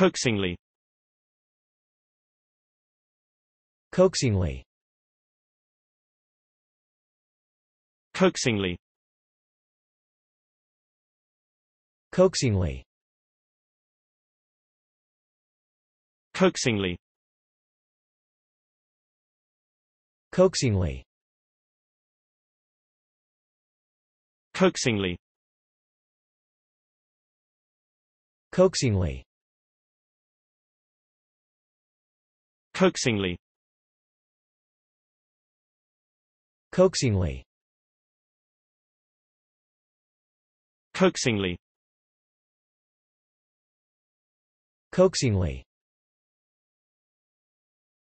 Coaxingly Coaxingly Coaxingly Coaxingly Coaxingly Coaxingly Coaxingly Coaxingly Coaxingly Coaxingly Coaxingly Coaxingly